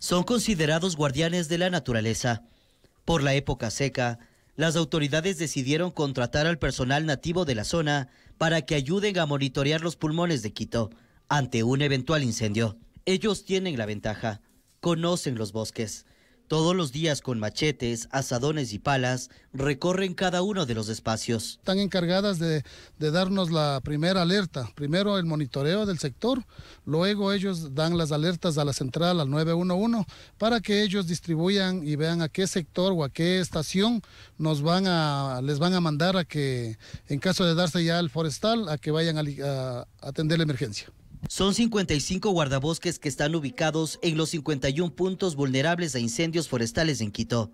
son considerados guardianes de la naturaleza. Por la época seca, las autoridades decidieron contratar al personal nativo de la zona para que ayuden a monitorear los pulmones de Quito ante un eventual incendio. Ellos tienen la ventaja, conocen los bosques, todos los días con machetes, asadones y palas recorren cada uno de los espacios. Están encargadas de, darnos la primera alerta. Primero el monitoreo del sector, luego ellos dan las alertas a la central, al 911, para que ellos distribuyan y vean a qué sector o a qué estación nos van a, les van a mandar a que, en caso de darse ya el forestal, a que vayan a atender la emergencia. Son 55 guardabosques que están ubicados en los 51 puntos vulnerables a incendios forestales en Quito.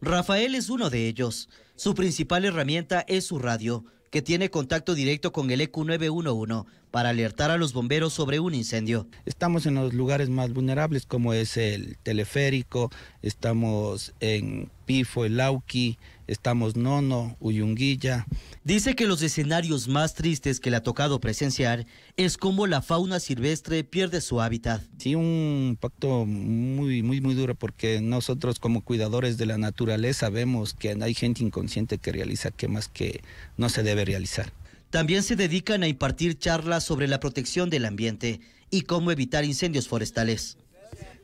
Rafael es uno de ellos. Su principal herramienta es su radio, que tiene contacto directo con el EQ911 para alertar a los bomberos sobre un incendio. Estamos en los lugares más vulnerables como es el teleférico, estamos en Pifo, el Auqui, estamos Nono, Uyunguilla. Dice que los escenarios más tristes que le ha tocado presenciar es como la fauna silvestre pierde su hábitat. Sí, un impacto muy, muy, muy duro porque nosotros como cuidadores de la naturaleza vemos que hay gente inconsciente que realiza que que no se debe realizar. También se dedican a impartir charlas sobre la protección del ambiente y cómo evitar incendios forestales.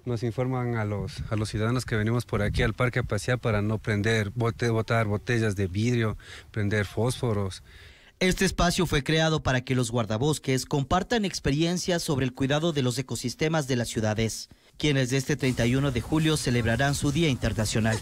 Nos informan a los, ciudadanos que venimos por aquí al parque a pasear para no prender, botar botellas de vidrio, prender fósforos. Este espacio fue creado para que los guardabosques compartan experiencias sobre el cuidado de los ecosistemas de las ciudades, quienes de este 31 de julio celebrarán su Día Internacional.